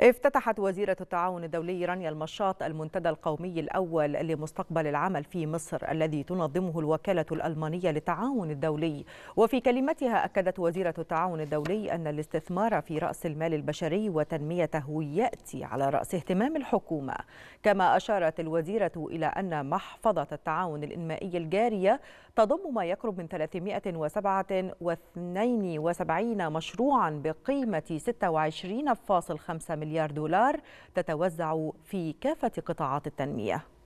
افتتحت وزيرة التعاون الدولي رانيا المشاط المنتدى القومي الأول لمستقبل العمل في مصر الذي تنظمه الوكالة الألمانية للتعاون الدولي وفي كلمتها أكدت وزيرة التعاون الدولي أن الاستثمار في رأس المال البشري وتنميته يأتي على رأس اهتمام الحكومة كما أشارت الوزيرة إلى أن محفظة التعاون الإنمائي الجارية تضم ما يقرب من 372 مشروعا بقيمة 26.5 مليون مليار دولار تتوزع في كافة قطاعات التنمية